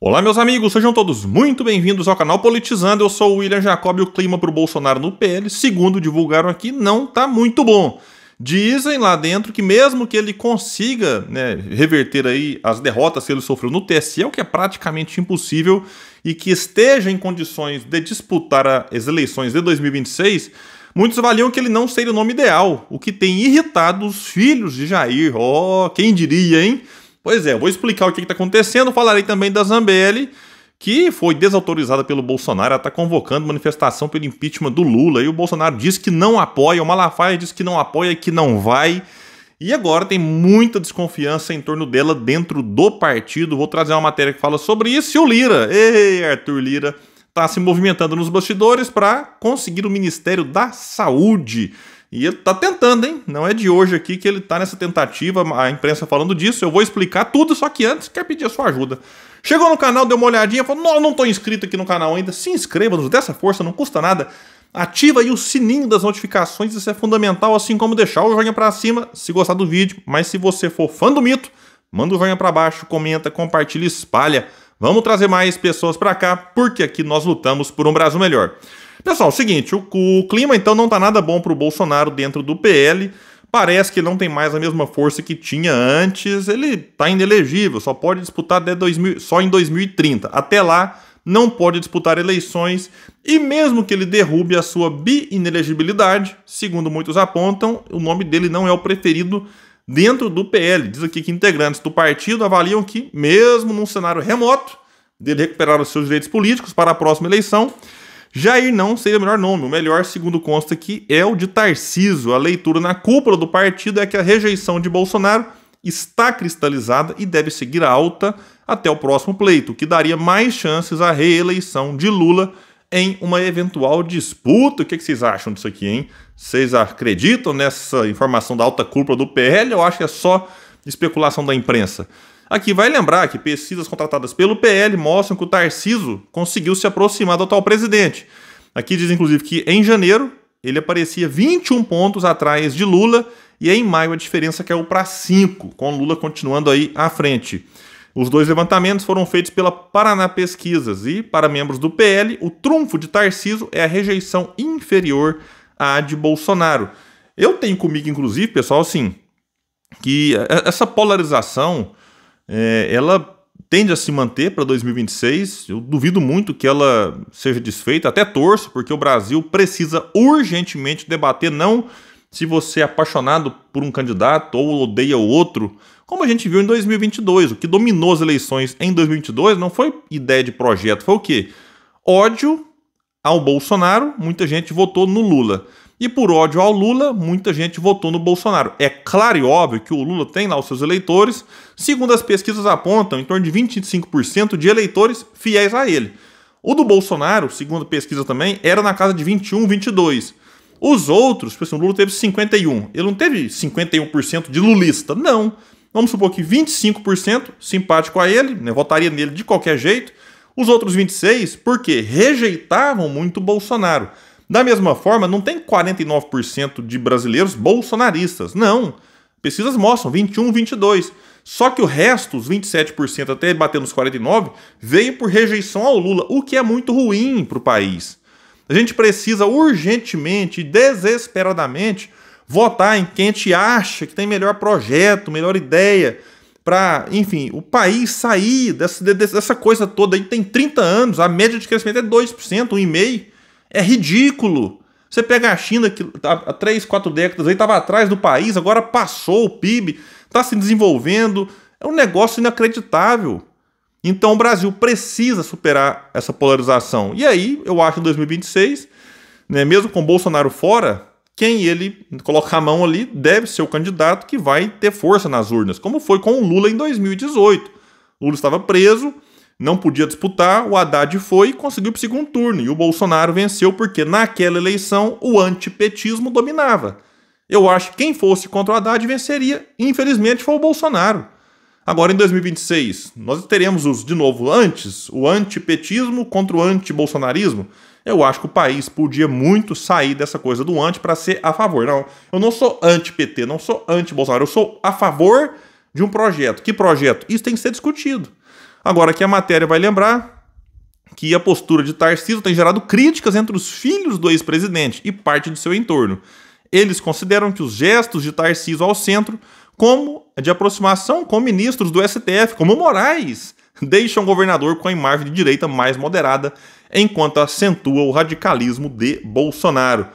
Olá, meus amigos, sejam todos muito bem-vindos ao canal Politizando. Eu sou o William Jacob e o clima para o Bolsonaro no PL, segundo divulgaram aqui, não está muito bom. Dizem lá dentro que mesmo que ele consiga né, reverter aí as derrotas que ele sofreu no TSE, é o que é praticamente impossível, e que esteja em condições de disputar as eleições de 2026, muitos avaliam que ele não seria o nome ideal, o que tem irritado os filhos de Jair. Oh, quem diria, hein? Pois é, vou explicar o que está acontecendo, falarei também da Zambelli, que foi desautorizada pelo Bolsonaro, ela está convocando manifestação pelo impeachment do Lula, e o Bolsonaro diz que não apoia, o Malafaia diz que não apoia e que não vai. E agora tem muita desconfiança em torno dela dentro do partido. Vou trazer uma matéria que fala sobre isso. E o Lira, ei, Arthur Lira, está se movimentando nos bastidores para conseguir o Ministério da Saúde. E ele tá tentando, hein? Não é de hoje aqui que ele tá nessa tentativa, a imprensa falando disso. Eu vou explicar tudo, só que antes quer pedir a sua ajuda. Chegou no canal, deu uma olhadinha, falou: Não, não estou inscrito aqui no canal ainda. Se inscreva, nos dessa força, não custa nada. Ativa aí o sininho das notificações, isso é fundamental, assim como deixar o joinha para cima se gostar do vídeo. Mas se você for fã do mito, manda o joinha para baixo, comenta, compartilha, espalha. Vamos trazer mais pessoas para cá, porque aqui nós lutamos por um Brasil melhor. Pessoal, seguinte, o, o clima então não tá nada bom pro Bolsonaro dentro do PL. Parece que ele não tem mais a mesma força que tinha antes. Ele tá inelegível, só pode disputar até 2000, só em 2030. Até lá, não pode disputar eleições e mesmo que ele derrube a sua bi-inelegibilidade, segundo muitos apontam, o nome dele não é o preferido dentro do PL. Diz aqui que integrantes do partido avaliam que, mesmo num cenário remoto, dele recuperar os seus direitos políticos para a próxima eleição, Jair não seria o melhor nome. O melhor, segundo consta aqui, é o de Tarciso. A leitura na cúpula do partido é que a rejeição de Bolsonaro está cristalizada e deve seguir alta até o próximo pleito, que daria mais chances à reeleição de Lula em uma eventual disputa. O que é vocês acham disso aqui, hein? Vocês acreditam nessa informação da alta cúpula do PL? Eu acho que é só especulação da imprensa. Aqui vai lembrar que pesquisas contratadas pelo PL mostram que o Tarciso conseguiu se aproximar do atual presidente. Aqui diz inclusive que em janeiro ele aparecia 21 pontos atrás de Lula e em maio a diferença caiu para 5, com Lula continuando aí à frente. Os dois levantamentos foram feitos pela Paraná Pesquisas e, para membros do PL, o trunfo de Tarciso é a rejeição inferior à de Bolsonaro. Eu tenho comigo, inclusive, pessoal, assim, que é, é, essa polarização é, ela tende a se manter para 2026. Eu duvido muito que ela seja desfeita, até torço, porque o Brasil precisa urgentemente debater não se você é apaixonado por um candidato ou odeia o outro, como a gente viu em 2022. O que dominou as eleições em 2022 não foi ideia de projeto, foi o quê? Ódio ao Bolsonaro, muita gente votou no Lula. E por ódio ao Lula, muita gente votou no Bolsonaro. É claro e óbvio que o Lula tem lá os seus eleitores, segundo as pesquisas apontam, em torno de 25% de eleitores fiéis a ele. O do Bolsonaro, segundo pesquisa também, era na casa de 21, 22. Os outros, por exemplo, o Lula teve 51. Ele não teve 51% de lulista, não. Vamos supor que 25% simpático a ele, né, votaria nele de qualquer jeito. Os outros 26, porque rejeitavam muito o Bolsonaro. Da mesma forma, não tem 49% de brasileiros bolsonaristas. Não. Pesquisas mostram 21, 22. Só que o resto, os 27% até bater nos 49, veio por rejeição ao Lula, o que é muito ruim para o país. A gente precisa urgentemente e desesperadamente votar em quem te acha que tem melhor projeto, melhor ideia para, enfim, o país sair dessa, dessa coisa toda aí tem 30 anos, a média de crescimento é 2%, 1,5%. É ridículo. Você pega a China, que tá há três, quatro décadas aí estava atrás do país, agora passou o PIB, está se desenvolvendo. É um negócio inacreditável. Então o Brasil precisa superar essa polarização. E aí, eu acho em 2026, né, mesmo com Bolsonaro fora, quem ele colocar a mão ali deve ser o candidato que vai ter força nas urnas, como foi com o Lula em 2018. O Lula estava preso, não podia disputar, o Haddad foi e conseguiu para o segundo turno. E o Bolsonaro venceu porque naquela eleição o antipetismo dominava. Eu acho que quem fosse contra o Haddad venceria. Infelizmente foi o Bolsonaro. Agora em 2026, nós teremos os de novo antes, o antipetismo contra o antibolsonarismo. Eu acho que o país podia muito sair dessa coisa do anti para ser a favor. Não, eu não sou anti-PT, não sou anti-Bolsonaro, eu sou a favor de um projeto. Que projeto? Isso tem que ser discutido. Agora que a matéria vai lembrar que a postura de Tarcísio tem gerado críticas entre os filhos do ex-presidente e parte de seu entorno. Eles consideram que os gestos de Tarcísio ao centro, como de aproximação com ministros do STF, como Moraes, deixam o governador com a imagem de direita mais moderada, enquanto acentua o radicalismo de Bolsonaro.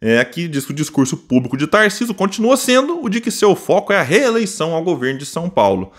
É, aqui diz que o discurso público de Tarcísio continua sendo o de que seu foco é a reeleição ao governo de São Paulo.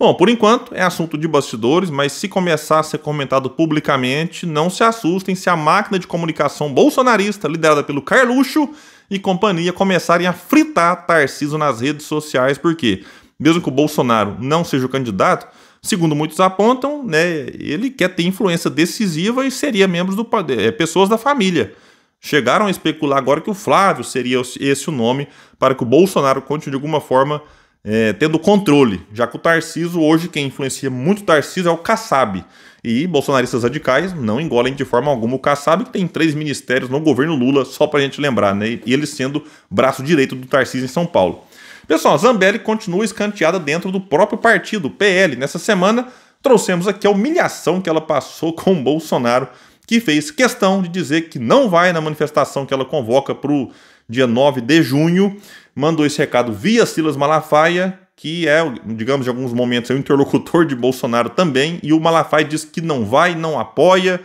Bom, por enquanto é assunto de bastidores, mas se começar a ser comentado publicamente, não se assustem se a máquina de comunicação bolsonarista, liderada pelo Carluxo e companhia, começarem a fritar Tarciso nas redes sociais, porque, mesmo que o Bolsonaro não seja o candidato, segundo muitos apontam, né, ele quer ter influência decisiva e seria membros do poder, é, pessoas da família. Chegaram a especular agora que o Flávio seria esse o nome para que o Bolsonaro conte de alguma forma é, tendo controle, já que o Tarciso, hoje, quem influencia muito o Tarciso é o Kassab. E bolsonaristas radicais não engolem de forma alguma o Kassab, que tem três ministérios no governo Lula, só para a gente lembrar, né? E ele sendo braço direito do Tarciso em São Paulo. Pessoal, Zambelli continua escanteada dentro do próprio partido, PL. Nessa semana, trouxemos aqui a humilhação que ela passou com o Bolsonaro, que fez questão de dizer que não vai na manifestação que ela convoca para o dia 9 de junho mandou esse recado via Silas Malafaia, que é, digamos, em alguns momentos, é o interlocutor de Bolsonaro também, e o Malafaia diz que não vai, não apoia.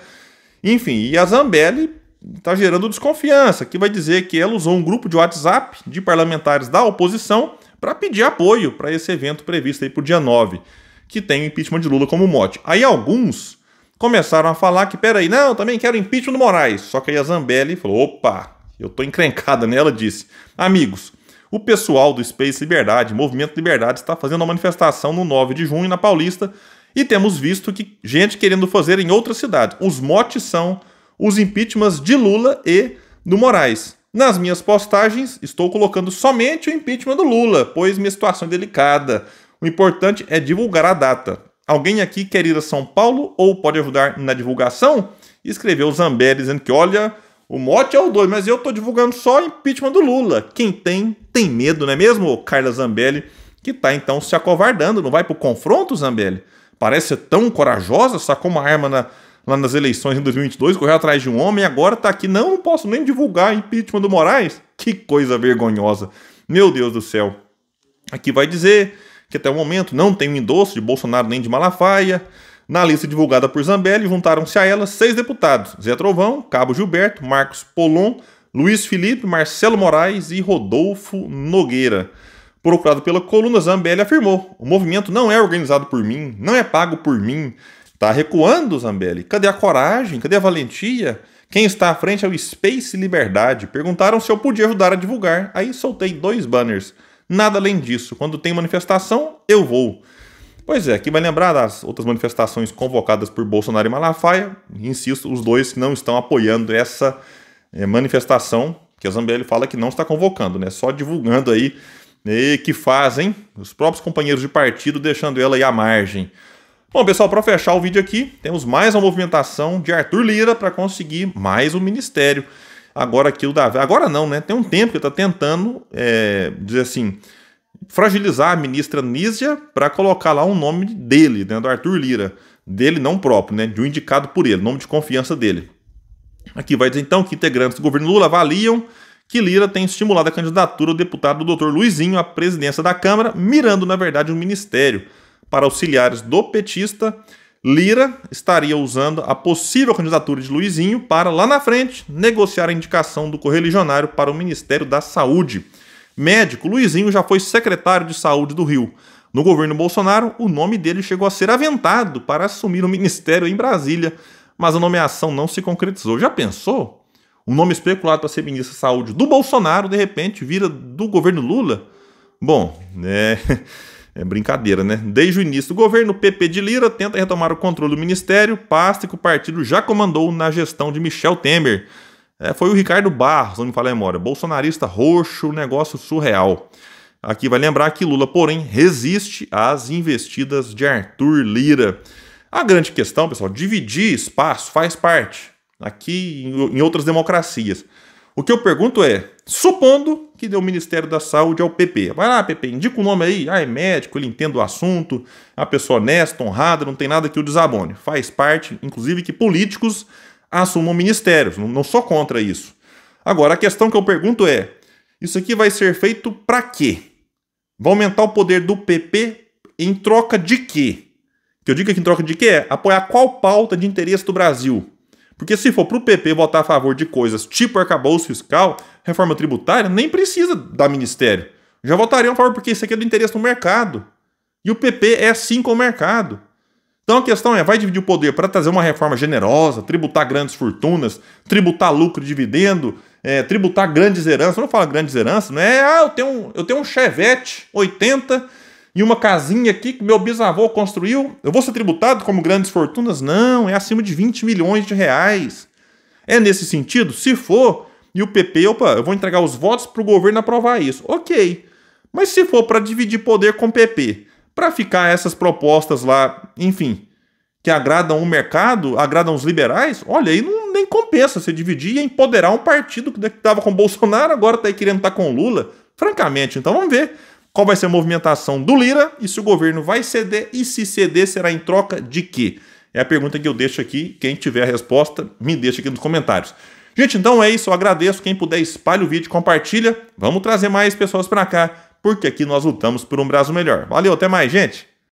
Enfim, e a Zambelli está gerando desconfiança, que vai dizer que ela usou um grupo de WhatsApp de parlamentares da oposição para pedir apoio para esse evento previsto aí para o dia 9, que tem o impeachment de Lula como mote. Aí alguns começaram a falar que, peraí, não, também quero impeachment do Moraes. Só que aí a Zambelli falou, opa, eu tô encrencada nela, disse, amigos, o pessoal do Space Liberdade, Movimento Liberdade, está fazendo uma manifestação no 9 de junho na Paulista e temos visto que gente querendo fazer em outras cidades. Os motes são os impeachments de Lula e do Moraes. Nas minhas postagens, estou colocando somente o impeachment do Lula, pois minha situação é delicada. O importante é divulgar a data. Alguém aqui quer ir a São Paulo ou pode ajudar na divulgação? escreveu Zambé dizendo que, olha, o mote é o 2, mas eu tô divulgando só impeachment do Lula. Quem tem, tem medo, não é mesmo, Carla Zambelli? Que tá então se acovardando, não vai pro confronto, Zambelli? Parece ser tão corajosa, sacou uma arma na, lá nas eleições em 2022, correu atrás de um homem e agora tá aqui. Não, não posso nem divulgar impeachment do Moraes. Que coisa vergonhosa. Meu Deus do céu. Aqui vai dizer que até o momento não tem um endosso de Bolsonaro nem de Malafaia. Na lista divulgada por Zambelli, juntaram-se a ela seis deputados: Zé Trovão, Cabo Gilberto, Marcos Polon, Luiz Felipe, Marcelo Moraes e Rodolfo Nogueira. Procurado pela coluna, Zambelli afirmou: o movimento não é organizado por mim, não é pago por mim. Tá recuando, Zambelli. Cadê a coragem? Cadê a valentia? Quem está à frente é o Space Liberdade. Perguntaram se eu podia ajudar a divulgar. Aí soltei dois banners. Nada além disso. Quando tem manifestação, eu vou. Pois é, aqui vai lembrar das outras manifestações convocadas por Bolsonaro e Malafaia. Insisto, os dois não estão apoiando essa é, manifestação que a Zambelli fala que não está convocando, né? Só divulgando aí né, e que fazem os próprios companheiros de partido, deixando ela aí à margem. Bom, pessoal, para fechar o vídeo aqui, temos mais uma movimentação de Arthur Lira para conseguir mais um ministério. Agora aqui o Davi. Agora não, né? Tem um tempo que está tentando é, dizer assim fragilizar a ministra Nízia para colocar lá um nome dele, né, do Arthur Lira, dele não próprio, né, de um indicado por ele, nome de confiança dele. Aqui vai dizer então que integrantes do governo Lula avaliam que Lira tem estimulado a candidatura do deputado Dr. Luizinho à presidência da Câmara, mirando na verdade um ministério para auxiliares do petista. Lira estaria usando a possível candidatura de Luizinho para lá na frente negociar a indicação do correligionário para o Ministério da Saúde. Médico, Luizinho já foi secretário de saúde do Rio. No governo Bolsonaro, o nome dele chegou a ser aventado para assumir o um ministério em Brasília, mas a nomeação não se concretizou. Já pensou? Um nome especulado para ser ministro da Saúde do Bolsonaro, de repente, vira do governo Lula? Bom, é, é brincadeira, né? Desde o início do governo, o PP de Lira tenta retomar o controle do ministério, pasta que o partido já comandou na gestão de Michel Temer. É, foi o Ricardo Barros, não me fala a memória, bolsonarista roxo, negócio surreal. Aqui vai lembrar que Lula, porém, resiste às investidas de Arthur Lira. A grande questão, pessoal, dividir espaço faz parte aqui em outras democracias. O que eu pergunto é, supondo que deu o Ministério da Saúde ao PP, vai lá, PP, indica o um nome aí, ah, é médico, ele entende o assunto, é uma pessoa honesta, honrada, não tem nada que o desabone. Faz parte, inclusive, que políticos assumam ministérios. Não, não sou contra isso. Agora, a questão que eu pergunto é: isso aqui vai ser feito para quê? Vai aumentar o poder do PP em troca de quê? Que eu digo que em troca de quê é apoiar qual pauta de interesse do Brasil. Porque se for para o PP votar a favor de coisas tipo arcabouço fiscal, reforma tributária, nem precisa da ministério. Já votariam a favor porque isso aqui é do interesse do mercado. E o PP é sim com o mercado. Então a questão é: vai dividir o poder para trazer uma reforma generosa, tributar grandes fortunas, tributar lucro e dividendo, é, tributar grandes heranças. Quando eu falo grandes heranças, não é, ah, eu tenho, um, eu tenho um Chevette 80 e uma casinha aqui que meu bisavô construiu, eu vou ser tributado como grandes fortunas? Não, é acima de 20 milhões de reais. É nesse sentido? Se for, e o PP, opa, eu vou entregar os votos para o governo aprovar isso. Ok. Mas se for para dividir poder com o PP, para ficar essas propostas lá, enfim, que agradam o mercado, agradam os liberais, olha, aí não, nem compensa você dividir e empoderar um partido que estava com Bolsonaro, agora está aí querendo estar tá com Lula, francamente. Então vamos ver qual vai ser a movimentação do Lira e se o governo vai ceder e se ceder será em troca de quê? É a pergunta que eu deixo aqui. Quem tiver a resposta, me deixa aqui nos comentários. Gente, então é isso. Eu agradeço. Quem puder, espalhe o vídeo, compartilha. Vamos trazer mais pessoas para cá porque aqui nós lutamos por um Brasil melhor. Valeu, até mais, gente!